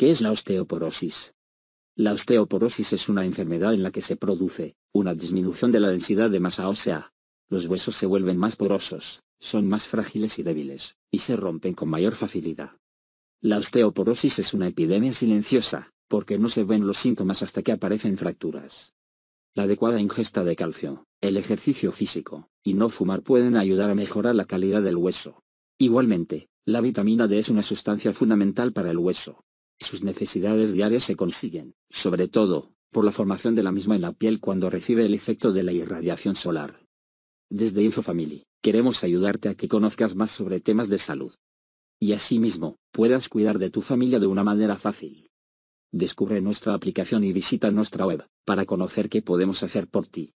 ¿Qué es la osteoporosis? La osteoporosis es una enfermedad en la que se produce una disminución de la densidad de masa ósea. Los huesos se vuelven más porosos, son más frágiles y débiles, y se rompen con mayor facilidad. La osteoporosis es una epidemia silenciosa, porque no se ven los síntomas hasta que aparecen fracturas. La adecuada ingesta de calcio, el ejercicio físico, y no fumar pueden ayudar a mejorar la calidad del hueso. Igualmente, la vitamina D es una sustancia fundamental para el hueso, sus necesidades diarias se consiguen, sobre todo, por la formación de la misma en la piel cuando recibe el efecto de la irradiación solar. Desde InfoFamily, queremos ayudarte a que conozcas más sobre temas de salud. Y asimismo, puedas cuidar de tu familia de una manera fácil. Descubre nuestra aplicación y visita nuestra web, para conocer qué podemos hacer por ti.